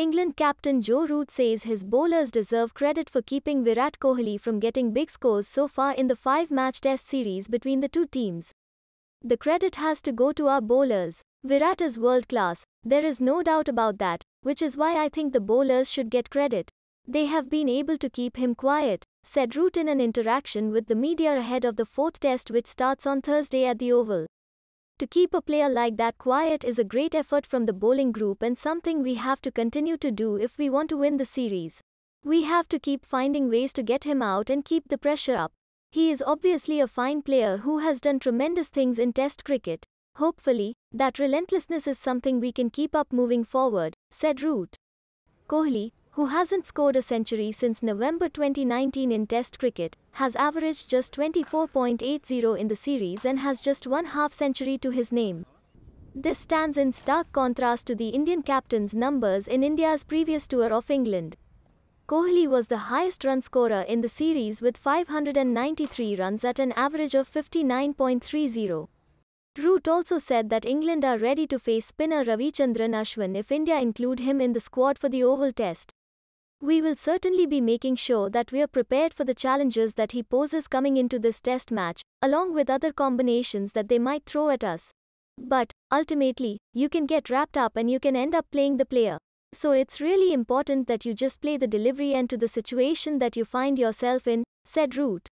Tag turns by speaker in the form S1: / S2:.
S1: England captain Joe Root says his bowlers deserve credit for keeping Virat Kohli from getting big scores so far in the five-match test series between the two teams. The credit has to go to our bowlers. Virat is world class, there is no doubt about that, which is why I think the bowlers should get credit. They have been able to keep him quiet, said Root in an interaction with the media ahead of the fourth test which starts on Thursday at the Oval. To keep a player like that quiet is a great effort from the bowling group and something we have to continue to do if we want to win the series. We have to keep finding ways to get him out and keep the pressure up. He is obviously a fine player who has done tremendous things in Test cricket. Hopefully, that relentlessness is something we can keep up moving forward, said Root. Kohli, who hasn't scored a century since November 2019 in Test cricket, has averaged just 24.80 in the series and has just one half century to his name. This stands in stark contrast to the Indian captain's numbers in India's previous tour of England. Kohli was the highest run scorer in the series with 593 runs at an average of 59.30. Root also said that England are ready to face spinner Ravichandran Ashwin if India include him in the squad for the Oval Test. We will certainly be making sure that we are prepared for the challenges that he poses coming into this test match, along with other combinations that they might throw at us. But, ultimately, you can get wrapped up and you can end up playing the player. So it's really important that you just play the delivery and to the situation that you find yourself in, said Root.